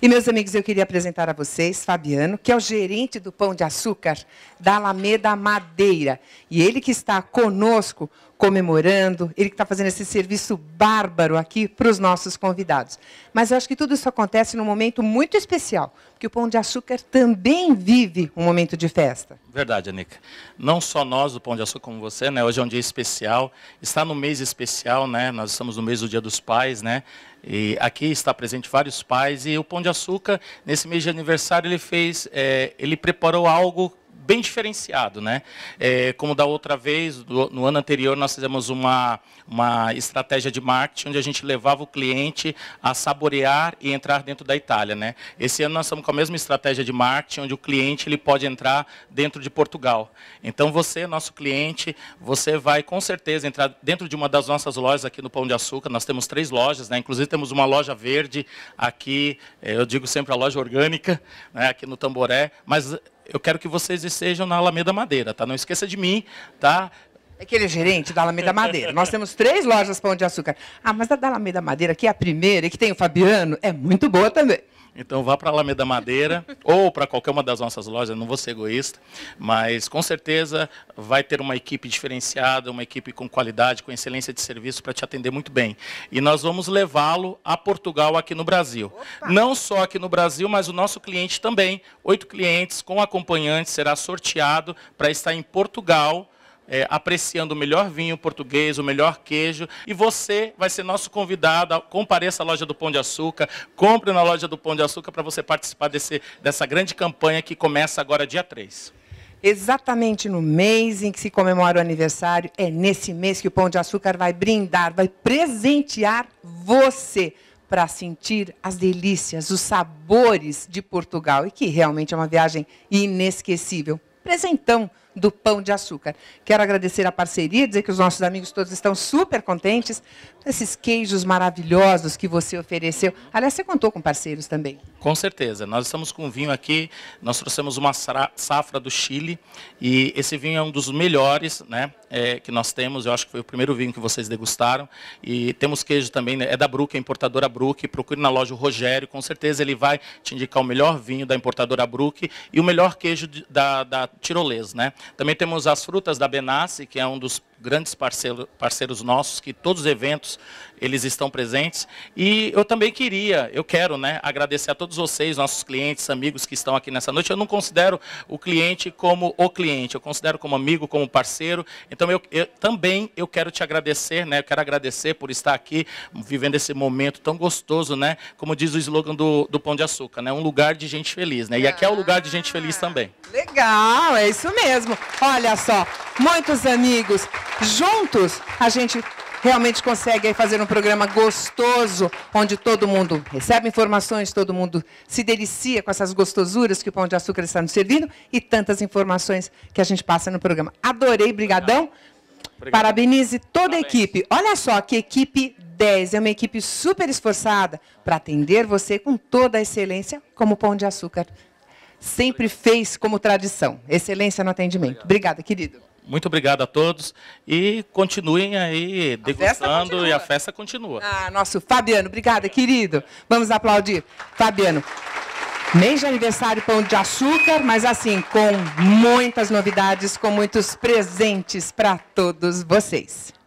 E, meus amigos, eu queria apresentar a vocês Fabiano, que é o gerente do Pão de Açúcar da Alameda Madeira. E ele que está conosco comemorando, ele que está fazendo esse serviço bárbaro aqui para os nossos convidados. Mas eu acho que tudo isso acontece num momento muito especial, porque o Pão de Açúcar também vive um momento de festa. Verdade, Anica. Não só nós o Pão de Açúcar como você, né? Hoje é um dia especial, está no mês especial, né? Nós estamos no mês do Dia dos Pais, né? E aqui está presente vários pais e o Pão de Açúcar nesse mês de aniversário ele fez, é, ele preparou algo bem diferenciado. Né? É, como da outra vez, do, no ano anterior, nós fizemos uma, uma estratégia de marketing onde a gente levava o cliente a saborear e entrar dentro da Itália. Né? Esse ano nós estamos com a mesma estratégia de marketing, onde o cliente ele pode entrar dentro de Portugal. Então você, nosso cliente, você vai com certeza entrar dentro de uma das nossas lojas aqui no Pão de Açúcar. Nós temos três lojas, né? inclusive temos uma loja verde aqui, é, eu digo sempre a loja orgânica, né? aqui no Tamboré, mas eu quero que vocês estejam na Alameda Madeira, tá? Não esqueça de mim, tá? É que ele é gerente da Alameda Madeira. Nós temos três lojas Pão de Açúcar. Ah, mas a da Alameda Madeira, que é a primeira e que tem o Fabiano, é muito boa também. Então vá para a Alameda Madeira ou para qualquer uma das nossas lojas, não vou ser egoísta, mas com certeza vai ter uma equipe diferenciada, uma equipe com qualidade, com excelência de serviço para te atender muito bem. E nós vamos levá-lo a Portugal aqui no Brasil. Opa. Não só aqui no Brasil, mas o nosso cliente também. Oito clientes com acompanhante será sorteado para estar em Portugal é, apreciando o melhor vinho português, o melhor queijo. E você vai ser nosso convidado. Compareça à loja do Pão de Açúcar, compre na loja do Pão de Açúcar para você participar desse, dessa grande campanha que começa agora dia 3 exatamente no mês em que se comemora o aniversário, é nesse mês que o Pão de Açúcar vai brindar, vai presentear você para sentir as delícias, os sabores de Portugal e que realmente é uma viagem inesquecível. Presentão do Pão de Açúcar. Quero agradecer a parceria, dizer que os nossos amigos todos estão super contentes com esses queijos maravilhosos que você ofereceu. Aliás, você contou com parceiros também. Com certeza. Nós estamos com vinho aqui, nós trouxemos uma safra do Chile e esse vinho é um dos melhores né, é, que nós temos. Eu acho que foi o primeiro vinho que vocês degustaram. E temos queijo também, né, é da Brook, é importadora Brook. Procure na loja o Rogério, com certeza ele vai te indicar o melhor vinho da importadora Brook e o melhor queijo da, da Tirolês, né? Também temos as frutas da Benassi, que é um dos grandes parceiro, parceiros nossos, que todos os eventos eles estão presentes. E eu também queria, eu quero né, agradecer a todos vocês, nossos clientes, amigos que estão aqui nessa noite. Eu não considero o cliente como o cliente, eu considero como amigo, como parceiro. Então, eu, eu também eu quero te agradecer, né, eu quero agradecer por estar aqui, vivendo esse momento tão gostoso, né? Como diz o slogan do, do Pão de Açúcar, né? Um lugar de gente feliz, né? E aqui é o lugar de gente feliz ah, também. Legal, é isso mesmo. Olha só, muitos amigos, juntos a gente realmente consegue fazer um programa gostoso, onde todo mundo recebe informações, todo mundo se delicia com essas gostosuras que o Pão de Açúcar está nos servindo e tantas informações que a gente passa no programa. Adorei, brigadão. Obrigado. Parabenize toda a equipe. Olha só que equipe 10, é uma equipe super esforçada para atender você com toda a excelência, como o Pão de Açúcar sempre Obrigado. fez como tradição. Excelência no atendimento. Obrigada, querido. Muito obrigado a todos e continuem aí degustando a e a festa continua. Ah, nosso Fabiano, obrigada, querido. Vamos aplaudir. Fabiano, mês de aniversário Pão de Açúcar, mas assim, com muitas novidades, com muitos presentes para todos vocês.